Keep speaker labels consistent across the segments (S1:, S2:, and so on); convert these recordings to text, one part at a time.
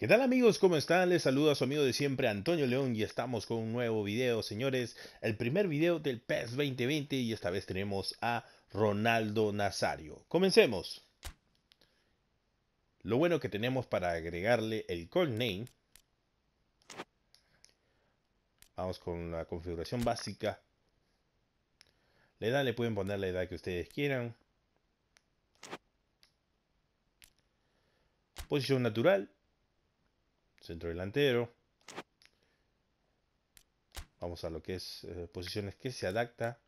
S1: ¿Qué tal amigos? ¿Cómo están? Les saluda su amigo de siempre Antonio León y estamos con un nuevo video, señores. El primer video del PES 2020 y esta vez tenemos a Ronaldo Nazario. Comencemos. Lo bueno que tenemos para agregarle el call name. Vamos con la configuración básica. La edad le pueden poner la edad que ustedes quieran. Posición natural, centro delantero. Vamos a lo que es eh, posiciones que se adapta.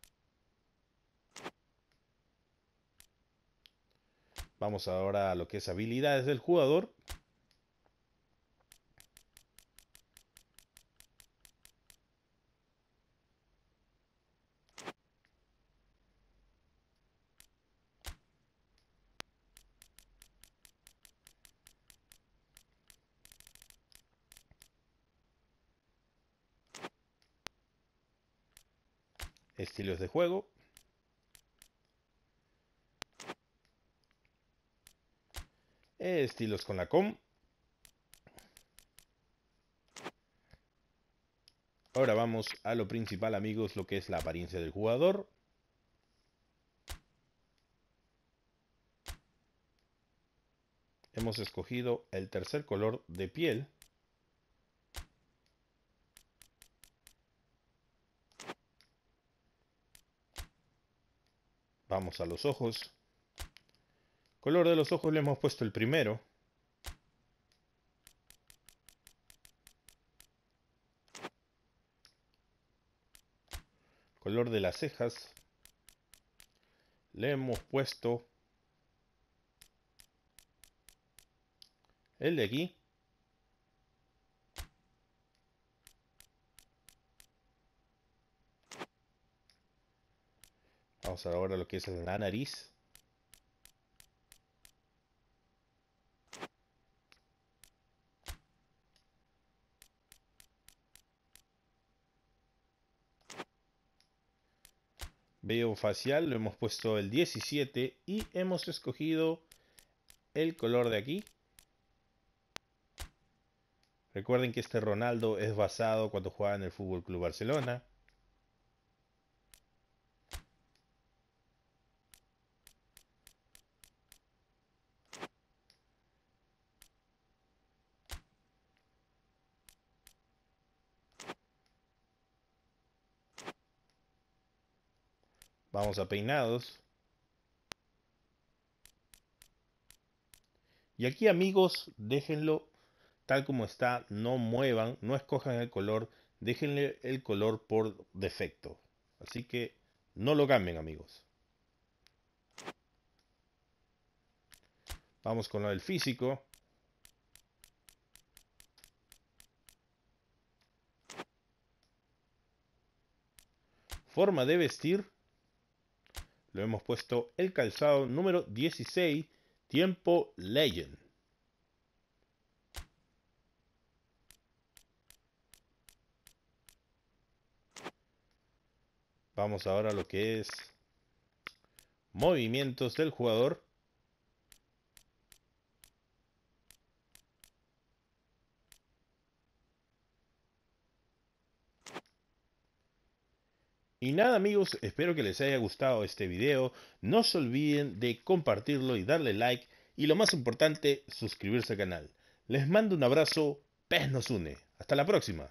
S1: Vamos ahora a lo que es habilidades del jugador. estilos de juego. Estilos con la com. Ahora vamos a lo principal amigos, lo que es la apariencia del jugador. Hemos escogido el tercer color de piel. Vamos a los ojos. Color de los ojos le hemos puesto el primero. Color de las cejas. Le hemos puesto el de aquí. Vamos a ver ahora lo que es la nariz. Veo facial, lo hemos puesto el 17 y hemos escogido el color de aquí. Recuerden que este Ronaldo es basado cuando jugaba en el Fútbol Club Barcelona. Vamos a peinados. Y aquí amigos, déjenlo tal como está, no muevan, no escojan el color, déjenle el color por defecto. Así que no lo cambien amigos. Vamos con lo del físico. Forma de vestir lo hemos puesto el calzado número 16, tiempo legend. Vamos ahora a lo que es movimientos del jugador. Y nada amigos, espero que les haya gustado este video. No se olviden de compartirlo y darle like. Y lo más importante, suscribirse al canal. Les mando un abrazo, pez nos une. Hasta la próxima.